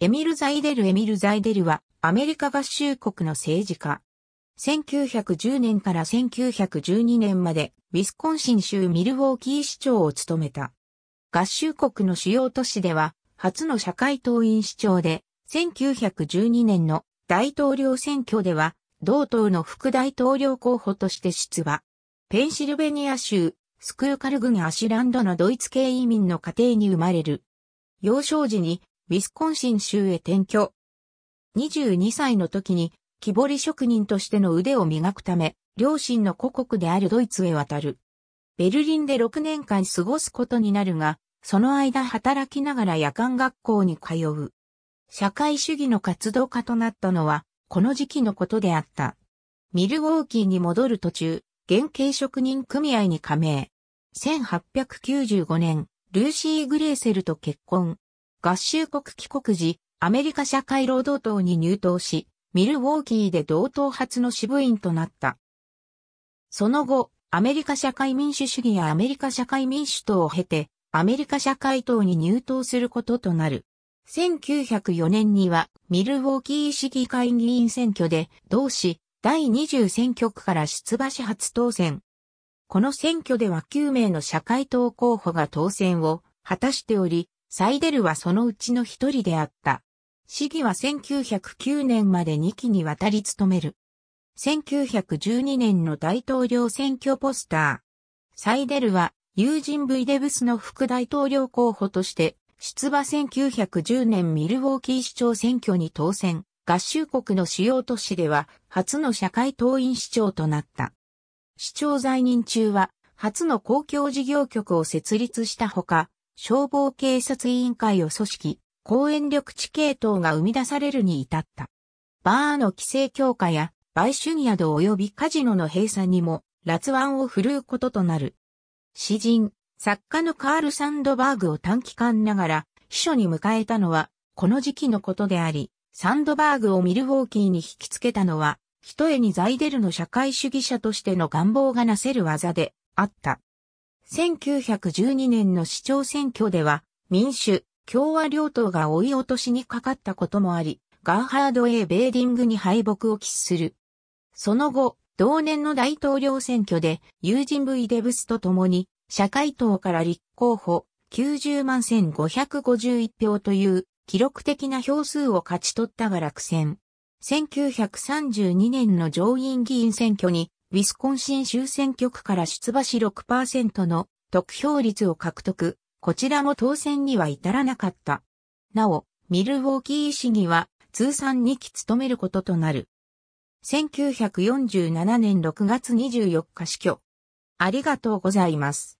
エミル・ザイデル・エミル・ザイデルは、アメリカ合衆国の政治家。1910年から1912年まで、ウィスコンシン州ミルウォーキー市長を務めた。合衆国の主要都市では、初の社会党員市長で、1912年の大統領選挙では、同党の副大統領候補として出馬。ペンシルベニア州、スクーカル郡アシュランドのドイツ系移民の家庭に生まれる。幼少時にウィスコンシン州へ転居。22歳の時に木彫り職人としての腕を磨くため、両親の故国であるドイツへ渡る。ベルリンで6年間過ごすことになるが、その間働きながら夜間学校に通う。社会主義の活動家となったのは、この時期のことであった。ミルウォーキーに戻る途中、原型職人組合に加盟。1895年、ルーシー・グレーセルと結婚。合衆国帰国時、アメリカ社会労働党に入党し、ミルウォーキーで同党初の支部員となった。その後、アメリカ社会民主主義やアメリカ社会民主党を経て、アメリカ社会党に入党することとなる。1904年には、ミルウォーキー市議会議員選挙で、同市第20選挙区から出馬し初当選。この選挙では9名の社会党候補が当選を果たしており、サイデルはそのうちの一人であった。市議は1909年まで2期にわたり務める。1912年の大統領選挙ポスター。サイデルは、友人 V デブスの副大統領候補として、出馬1910年ミルウォーキー市長選挙に当選。合衆国の主要都市では、初の社会党員市長となった。市長在任中は、初の公共事業局を設立したほか、消防警察委員会を組織、公園緑地系統が生み出されるに至った。バーの規制強化や売春宿及びカジノの閉鎖にも、辣腕を振るうこととなる。詩人、作家のカール・サンドバーグを短期間ながら、秘書に迎えたのは、この時期のことであり、サンドバーグをミルウォーキーに引きつけたのは、ひとえにザイデルの社会主義者としての願望がなせる技であった。1912年の市長選挙では民主、共和両党が追い落としにかかったこともあり、ガーハード・ A・ ベーディングに敗北を喫する。その後、同年の大統領選挙で友人 V・ デブスと共に社会党から立候補90万1551票という記録的な票数を勝ち取ったが落選。1932年の上院議員選挙にウィスコンシン州選挙区から出馬し6%の得票率を獲得、こちらも当選には至らなかった。なお、ミルウォーキー市議は通算2期務めることとなる。1947年6月24日死去。ありがとうございます。